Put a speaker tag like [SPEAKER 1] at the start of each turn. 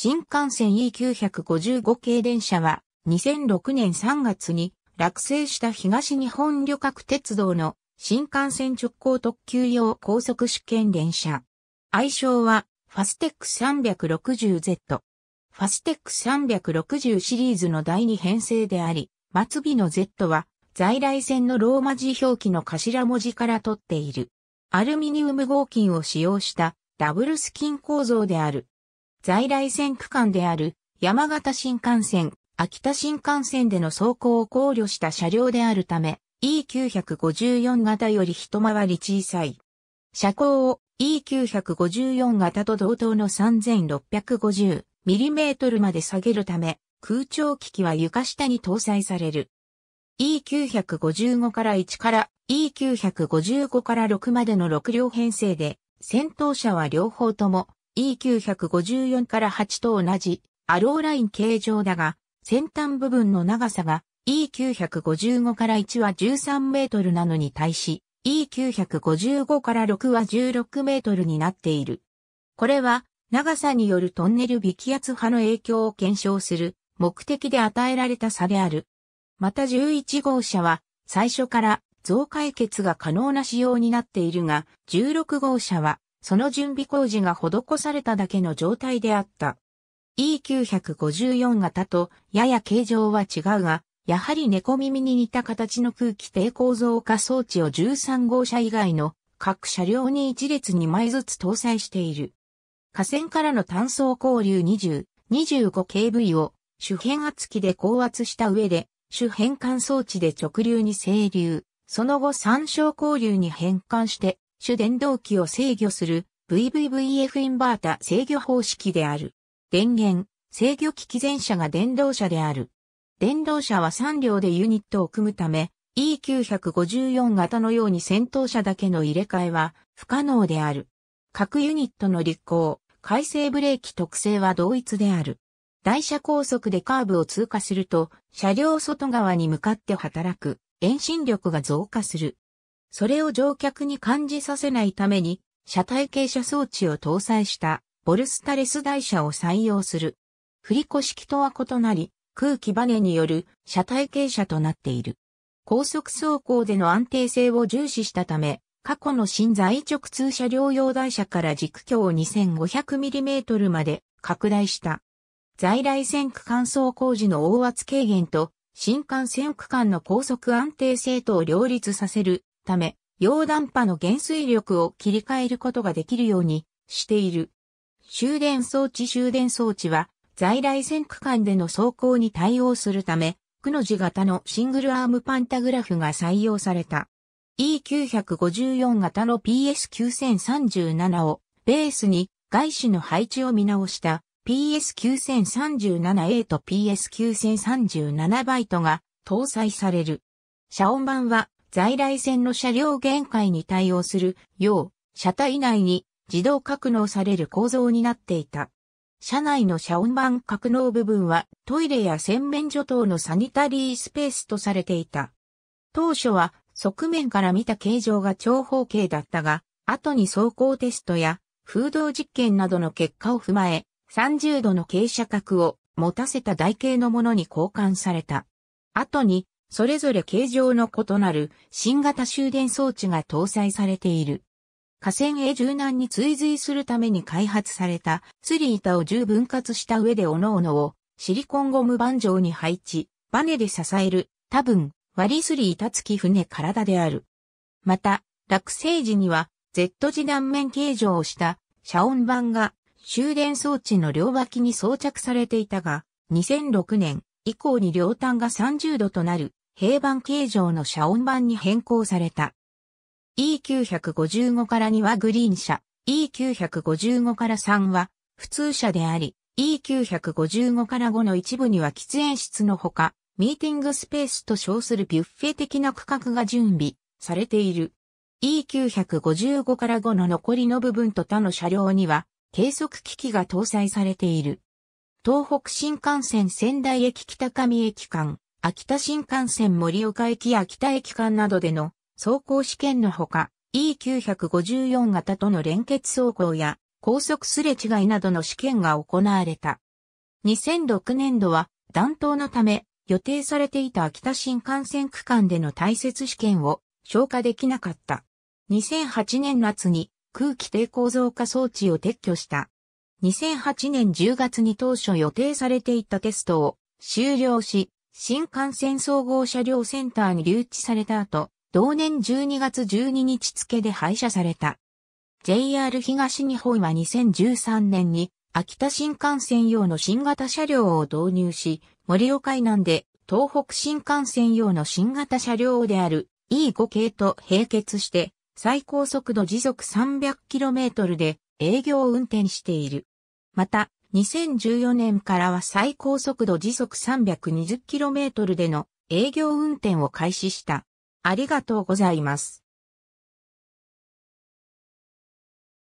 [SPEAKER 1] 新幹線 E955 系電車は2006年3月に落成した東日本旅客鉄道の新幹線直行特急用高速試験電車。愛称はファステック 360Z。ファステック360シリーズの第2編成であり、末尾の Z は在来線のローマ字表記の頭文字から取っている。アルミニウム合金を使用したダブルスキン構造である。在来線区間である山形新幹線、秋田新幹線での走行を考慮した車両であるため、E954 型より一回り小さい。車高を E954 型と同等の 3650mm まで下げるため、空調機器は床下に搭載される。E955 から1から E955 から6までの6両編成で、先頭車は両方とも E954 から8と同じアローライン形状だが、先端部分の長さが E955 から1は13メートルなのに対し、E955 から6は16メートルになっている。これは、長さによるトンネル微気圧波の影響を検証する目的で与えられた差である。また11号車は、最初から増解決が可能な仕様になっているが、16号車はその準備工事が施されただけの状態であった。E954 型とやや形状は違うが、やはり猫耳に似た形の空気抵抗増加装置を13号車以外の各車両に一列2枚ずつ搭載している。河川からの単素交流20、25kV を主辺圧機で高圧した上で、主変換装置で直流に整流、その後三照交流に変換して主電動機を制御する VVVF インバータ制御方式である。電源、制御機器前者が電動車である。電動車は3両でユニットを組むため、E954 型のように先頭車だけの入れ替えは不可能である。各ユニットの立行、回生ブレーキ特性は同一である。台車高速でカーブを通過すると、車両外側に向かって働く、遠心力が増加する。それを乗客に感じさせないために、車体傾斜装置を搭載したボルスタレス台車を採用する。振り子式とは異なり、空気バネによる車体傾斜となっている。高速走行での安定性を重視したため、過去の新在直通車両用台車から軸橋を 2500mm まで拡大した。在来線区間走行時の大圧軽減と新幹線区間の高速安定性とを両立させるため、溶断波の減衰力を切り替えることができるようにしている。終電装置終電装置は、在来線区間での走行に対応するため、くの字型のシングルアームパンタグラフが採用された。E954 型の PS9037 をベースに外資の配置を見直した PS9037A と PS9037 バイトが搭載される。遮音板は在来線の車両限界に対応するよう、車体内に自動格納される構造になっていた。車内の車音板格納部分はトイレや洗面所等のサニタリースペースとされていた。当初は側面から見た形状が長方形だったが、後に走行テストや風洞実験などの結果を踏まえ、30度の傾斜角を持たせた台形のものに交換された。後にそれぞれ形状の異なる新型終電装置が搭載されている。架線へ柔軟に追随するために開発されたスリ板を十分割した上で各々をシリコンゴム板状に配置、バネで支える多分割りすり板付き船体である。また、落成時には Z 字断面形状をした遮音板が終電装置の両脇に装着されていたが、2006年以降に両端が30度となる平板形状の遮音板に変更された。E955 から2はグリーン車、E955 から3は普通車であり、E955 から5の一部には喫煙室のほか、ミーティングスペースと称するビュッフェ的な区画が準備されている。E955 から5の残りの部分と他の車両には計測機器が搭載されている。東北新幹線仙台駅北上駅間、秋田新幹線盛岡駅秋田駅間などでの走行試験のほか、E954 型との連結走行や高速すれ違いなどの試験が行われた。2006年度は暖冬のため予定されていた秋田新幹線区間での大雪試験を消化できなかった。2008年夏に空気抵抗増加装置を撤去した。2008年10月に当初予定されていたテストを終了し、新幹線総合車両センターに留置された後、同年12月12日付で廃車された。JR 東日本は2013年に秋田新幹線用の新型車両を導入し、森岡海南で東北新幹線用の新型車両である E5 系と並結して最高速度時速 300km で営業を運転している。また、2014年からは最高速度時速 320km での営業運転を開始した。ありがとうございます。